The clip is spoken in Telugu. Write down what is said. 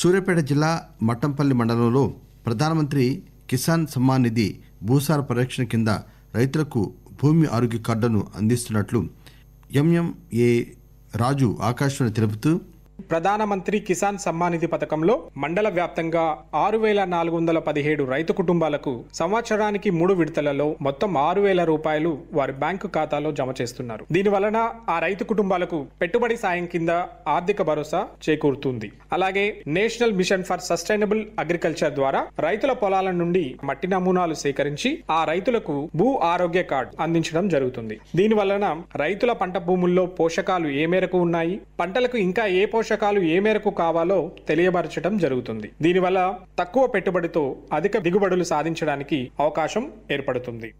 సూర్యాపేట జిల్లా మట్టంపల్లి మండలంలో ప్రధానమంత్రి కిసాన్ సమ్మాన్ నిధి భూసార పరిరక్షణ కింద రైతులకు భూమి ఆరోగ్య కార్డును అందిస్తున్నట్లు ఎంఎంఏ రాజు ఆకాశవాణి తెలుపుతూ ప్రధానమంత్రి కిసాన్ సమ్మాన్ నిధి పథకంలో మండల వ్యాప్తంగా ఆరు వేల నాలుగు వందల పదిహేడు రైతు కుటుంబాలకు సంవత్సరానికి మూడు విడతలలో మొత్తం ఆరు వేల రూపాయలు వారి బ్యాంకు ఖాతాలో జమ చేస్తున్నారు దీని వలన ఆ రైతు కుటుంబాలకు పెట్టుబడి సాయం కింద ఆర్థిక భరోసా చేకూరుతుంది అలాగే national mission for sustainable agriculture ద్వారా రైతుల పొలాల నుండి మట్టి నమూనాలు సేకరించి ఆ రైతులకు భూ ఆరోగ్య కార్డు అందించడం జరుగుతుంది దీని వలన రైతుల పంట భూముల్లో పోషకాలు ఏ మేరకు ఉన్నాయి పంటలకు ఇంకా ఏ పోషక పోషకాలు ఏ మేరకు కావాలో తెలియబరచడం జరుగుతుంది దీనివల్ల తక్కువ పెట్టుబడితో అధిక దిగుబడులు సాధించడానికి అవకాశం ఏర్పడుతుంది